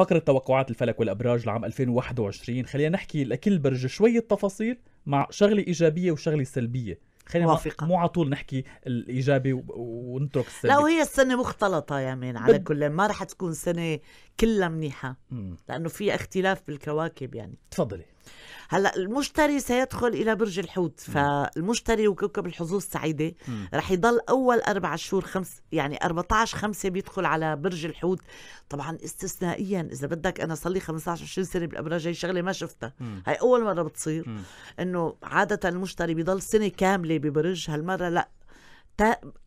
فقرة توقعات الفلك والأبراج لعام 2021 خلينا نحكي لكل برج شوية تفاصيل مع شغلة إيجابية وشغلة سلبية خلينا موافقة. مو على طول نحكي الايجابي ونترك السلبي لا وهي السنه مختلطه يا مين على بد... كل ما رح تكون سنه كلها منيحه مم. لانه في اختلاف بالكواكب يعني تفضلي هلا المشتري سيدخل الى برج الحوت فالمشتري وكوكب الحظوظ سعيده رح يضل اول اربع شهور خمس يعني 14 خمسة بيدخل على برج الحوت طبعا استثنائيا اذا بدك انا صار لي 15 20 سنه بالابراج هي شغله ما شفتها هي اول مره بتصير انه عاده المشتري بيضل سنه كامله ببرج هالمره لا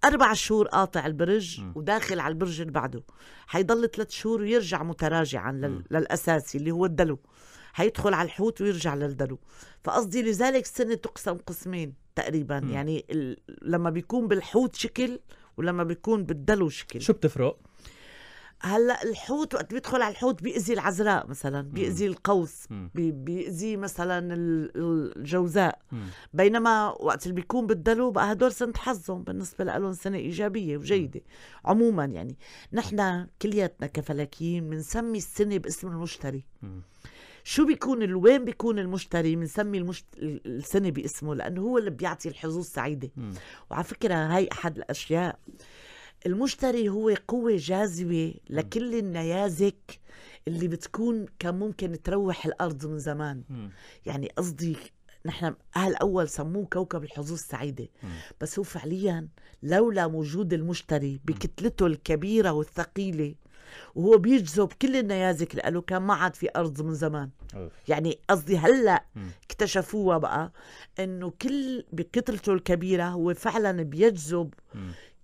أربع شهور قاطع البرج م. وداخل على البرج اللي بعده حيضل ثلاث شهور ويرجع متراجعا للأساسي اللي هو الدلو هيدخل على الحوت ويرجع للدلو فقصدي لذلك السنة تقسم قسمين تقريبا م. يعني ال... لما بيكون بالحوت شكل ولما بيكون بالدلو شكل شو بتفرق؟ هلا الحوت وقت بيدخل على الحوت بيأذي العذراء مثلا بيأذي القوس بي بيأذي مثلا الجوزاء بينما وقت اللي بيكون بالدلو بقى هدول سنة حظهم بالنسبة لهم سنة إيجابية وجيدة عموما يعني نحن كلياتنا كفلكيين بنسمي السنة باسم المشتري شو بيكون وين بيكون المشتري بنسمي المشت... السنه باسمه لانه هو اللي بيعطي الحظوظ سعيده وعلى فكره هاي احد الاشياء المشتري هو قوه جاذبه لكل النيازك اللي بتكون كان ممكن تروح الارض من زمان م. يعني قصدي نحن اهل اول سموه كوكب الحظوظ السعيده بس هو فعليا لولا وجود المشتري بكتلته الكبيره والثقيله وهو بيجذب كل النيازك اللي قالوا كان ما عاد في ارض من زمان أوف. يعني قصدي هلا اكتشفوها بقى انه كل بكتلته الكبيره هو فعلا بيجذب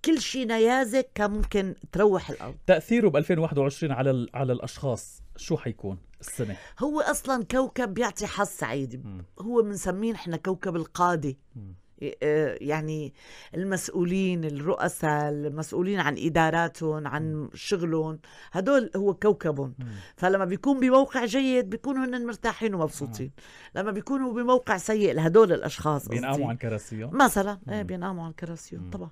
كل شيء نيازك كان ممكن تروح الارض تاثيره ب 2021 على على الاشخاص شو حيكون السنه هو اصلا كوكب بيعطي حظ سعيد هو بنسميه نحن كوكب القاضي آه، يعني المسؤولين الرؤساء المسؤولين عن اداراتهم عن شغلهم هدول هو كوكبهم فلما بيكون بموقع جيد بيكونوا هن مرتاحين ومبسوطين لما بيكونوا بموقع سيء لهدول الاشخاص بينقاموا عن كراسيهم مثلا ايه بينقاموا عن كراسيهم طبعا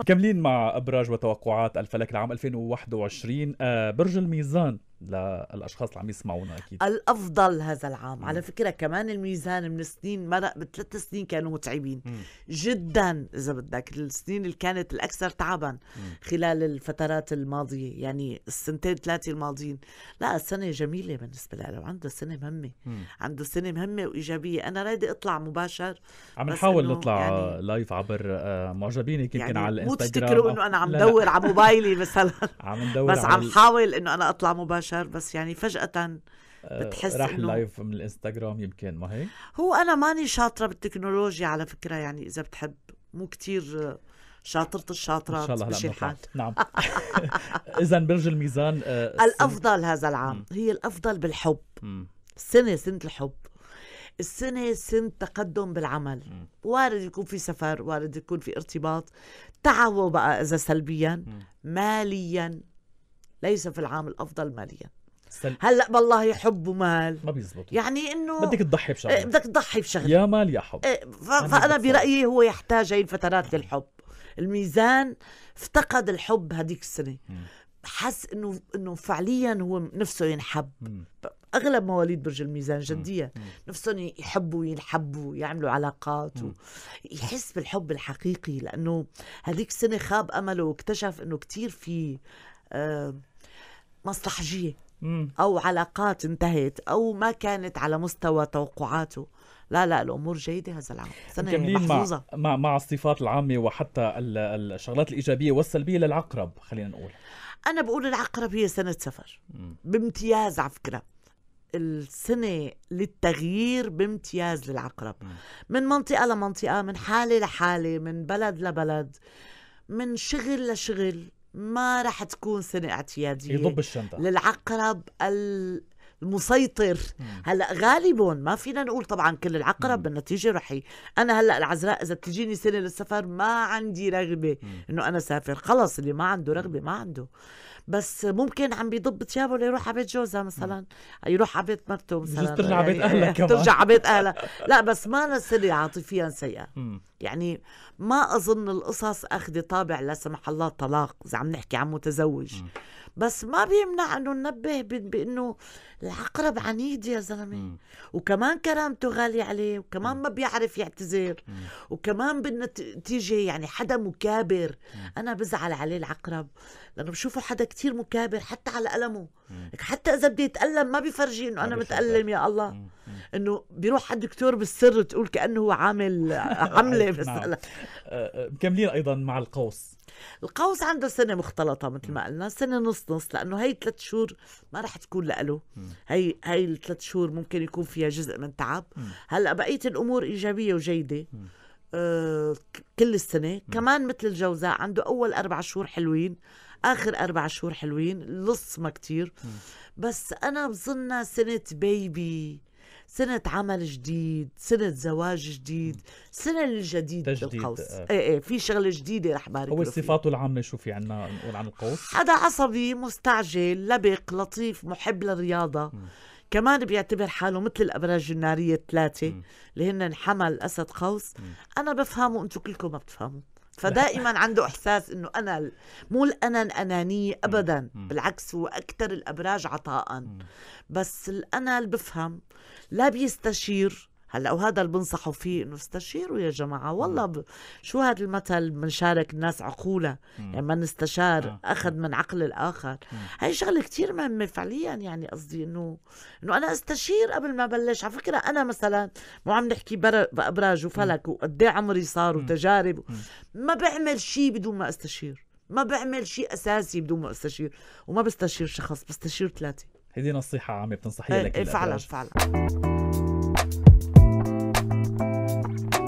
مكملين مع ابراج وتوقعات الفلك العام 2021 آه، برج الميزان للاشخاص اللي عم يسمعونا اكيد الافضل هذا العام مم. على فكره كمان الميزان من سنين مرق بثلاث سنين كانوا متعبين مم. جدا اذا بدك السنين اللي كانت الاكثر تعبا مم. خلال الفترات الماضيه يعني السنتين ثلاثه الماضيين لا السنه جميله بالنسبه له عنده سنه مهمه مم. عنده سنه مهمه وايجابيه انا رايده اطلع مباشر عم نحاول نطلع يعني لايف عبر آه، معجبين يمكن يعني على الانستغرام مو تفتكروا انه انا عم دور على موبايلي مثلا عم ندور بس عم حاول انه انا اطلع مباشر البشر بس يعني فجأة آه، بتحس راح إنه لايف من الانستغرام يمكن ما هي هو انا ماني شاطره بالتكنولوجيا على فكره يعني اذا بتحب مو كتير شاطرة الشاطرات ان شاء الله مشي الحال نعم اذا برج الميزان آه الافضل هذا العام م. هي الافضل بالحب م. السنه سنه الحب السنة سنة تقدم بالعمل م. وارد يكون في سفر وارد يكون في ارتباط تعبوا بقى إذا سلبيا م. ماليا ليس في العام الافضل ماليا سل... هلا بالله حب ومال ما بيزبط يعني انه بدك تضحي بشغله إيه، بدك تضحي بشغله يا مال يا حب إيه، ف... فانا برايي هو يحتاج هي الفترات للحب الميزان افتقد الحب هذيك السنه حس انه انه فعليا هو نفسه ينحب مم. اغلب مواليد برج الميزان جديا نفسهم يحبوا ينحبوا يعملوا علاقات يحس بالحب الحقيقي لانه هذيك السنه خاب امله واكتشف انه كتير في آه مصلحجية أو علاقات انتهت أو ما كانت على مستوى توقعاته لا لا الامور جيده هذا العام سنه يعني محفوظة مع, مع مع الصفات العامه وحتى الشغلات الايجابيه والسلبيه للعقرب خلينا نقول انا بقول العقرب هي سنه سفر بامتياز على فكره السنة للتغيير بامتياز للعقرب من منطقة لمنطقة من حالة لحالة من بلد لبلد من شغل لشغل ما راح تكون سنة اعتيادية يضب الشنطة للعقرب المسيطر مم. هلا غالبا ما فينا نقول طبعا كل العقرب بالنتيجه رح انا هلا العذراء اذا تجيني سنه للسفر ما عندي رغبه انه انا سافر خلص اللي ما عنده رغبه ما عنده بس ممكن عم بيضب ثيابه ليروح على بيت جوزها مثلا يروح على بيت مرته مثلا بجوز ترجع على يعني بيت اهلها كمان ترجع على بيت اهلها لا بس ما سري عاطفيا سيئه يعني ما اظن القصص اخذ طابع لا سمح الله طلاق اذا عم نحكي عن متزوج بس ما بيمنع انه ننبه بانه العقرب عنيد يا زلمه وكمان كرامته غاليه عليه وكمان ما بيعرف يعتذر وكمان بالنتيجه يعني حدا مكابر انا بزعل عليه العقرب لانه بشوفه حدا كتير كتير مكابر حتى على ألمه لك حتى إذا بدي يتألم ما بيفرجي إنه أنا متألم يا الله إنه بيروح على الدكتور بالسر تقول كأنه هو عامل عملة بس نعم. آه، آه، مكملين أيضا مع القوس القوس عنده سنة مختلطة مثل ما قلنا سنة نص نص لأنه هي ثلاث شهور ما رح تكون لإله هي هي الثلاث شهور ممكن يكون فيها جزء من تعب هلا بقية الأمور إيجابية وجيدة آه، كل السنة كمان مثل الجوزاء عنده أول أربع شهور حلوين آخر أربع شهور حلوين لص ما كتير بس أنا بظنها سنة بيبي سنة عمل جديد سنة زواج جديد سنة الجديد بالقوس آه. ايه ايه في شغلة جديدة رح بارك هو صفاته العامة شو في عنا نقول عن القوس؟ حدا عصبي مستعجل لبق لطيف محب للرياضة م. كمان بيعتبر حاله مثل الابراج الناريه الثلاثه اللي هن حمل اسد قوس انا بفهمه وانتم كلكم ما بتفهموا فدائما عنده احساس انه انا مو الانا الانانيه ابدا بالعكس هو اكثر الابراج عطاء بس الانا اللي بفهم لا بيستشير هلا وهذا اللي بنصحوا فيه انه استشيروا يا جماعه والله ب... شو هذا المثل بنشارك الناس عقولها يعني ما نستشار آه. اخذ من عقل الاخر مم. هاي شغله كثير مهمه فعليا يعني قصدي انه انه انا استشير قبل ما بلش على فكره انا مثلا مو عم نحكي بر... بابراج وفلك وقد إيه عمري صار وتجارب ما بعمل شيء بدون ما استشير ما بعمل شيء اساسي بدون ما استشير وما بستشير شخص بستشير ثلاثه هذه نصيحه عامه بتنصحيها إيه، لك إيه، فعلا فعلا Thank you.